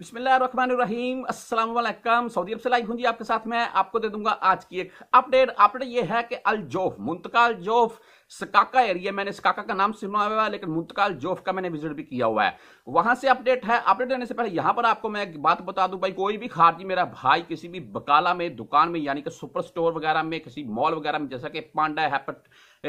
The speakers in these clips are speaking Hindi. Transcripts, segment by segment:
बिस्मिल्लाम अस्सलाम सऊदी अरब से लाइव हूँ जी आपके साथ मैं आपको दे दूंगा आज की एक अपडेट अपडेट ये है कि अल जोफ मुंतकाल जोफ सकाका एरिया मैंने सकाका का नाम सुना हुआ है लेकिन मुंतकाल जोफ का मैंने विजिट भी किया हुआ है वहां से अपडेट है अपडेट देने से पहले यहाँ पर आपको मैं एक बात बता दूं भाई कोई भी खारजी मेरा भाई किसी भी बकाला में दुकान में यानी कि सुपर स्टोर वगैरह में किसी मॉल वगैरह में जैसा कि पांडा है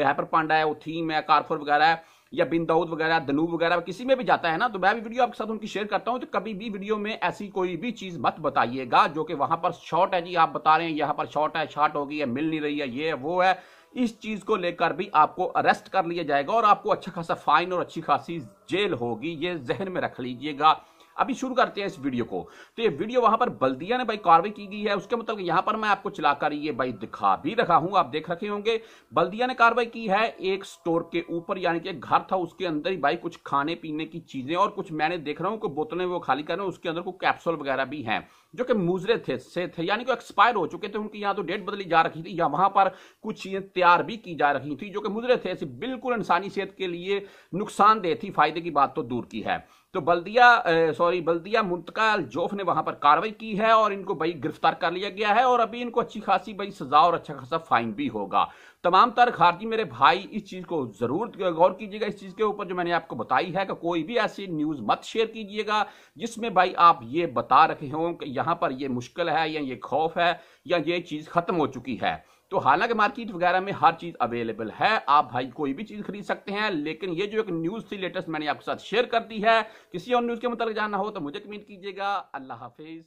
हैपर पांडा है वो थीम है कारफोर वगैरह है या बिंदौद वगैरह दनू वगैरह किसी में भी जाता है ना तो मैं भी वीडियो आपके साथ उनकी शेयर करता हूँ तो कभी भी वीडियो में ऐसी कोई भी चीज़ मत बताइएगा जो कि वहाँ पर शॉर्ट है जी आप बता रहे हैं यहाँ पर शॉर्ट है हो होगी या मिल नहीं रही है ये वो है इस चीज़ को लेकर भी आपको अरेस्ट कर लिया जाएगा और आपको अच्छा खासा फाइन और अच्छी खासी जेल होगी ये जहन में रख लीजिएगा अभी शुरू करते हैं इस वीडियो को तो ये वीडियो वहां पर बल्दिया ने भाई कार्रवाई की गई है उसके मतलब यहां पर मैं आपको चलाकर ये भाई दिखा भी रखा हूं आप देख रखे होंगे बल्दिया ने कार्रवाई की है एक स्टोर के ऊपर यानी कि घर था उसके अंदर ही भाई कुछ खाने पीने की चीजें और कुछ मैंने देख रहा हूं कि बोतलें वो खाली कर रहे हैं उसके अंदर कोई कैप्सूल वगैरह भी हैं जो कि मुजरे थे से थे यानी कि एक्सपायर हो चुके थे उनकी यहाँ तो डेट बदली जा रखी थी या वहां पर कुछ चीजें तैयार भी की जा रही थी जो कि मुजरे थे ऐसी बिल्कुल इंसानी सेहत के लिए नुकसानदेह थी फायदे की बात तो दूर की है तो बल्दिया सॉरी बल्दिया मुंतका जोफ ने वहां पर कार्रवाई की है और इनको भाई गिरफ्तार कर लिया गया है और अभी इनको अच्छी खासी भाई सजा और अच्छा खासा फाइन भी होगा तमाम तर खारजी मेरे भाई इस चीज़ को ज़रूर गौर कीजिएगा इस चीज़ के ऊपर जो मैंने आपको बताई है कि कोई भी ऐसी न्यूज़ मत शेयर कीजिएगा जिसमें भाई आप ये बता रहे हों कि जहां पर ये मुश्किल है या ये खौफ है या ये चीज़ ख़त्म हो चुकी है तो हालांकि मार्केट वगैरह में हर चीज़ अवेलेबल है आप भाई कोई भी चीज़ खरीद सकते हैं लेकिन ये जो एक न्यूज़ थी लेटेस्ट मैंने आपके साथ शेयर कर दी है किसी और न्यूज़ के मुताबिक जानना हो तो मुझे कमेंट कीजिएगा अल्लाह हाफिज़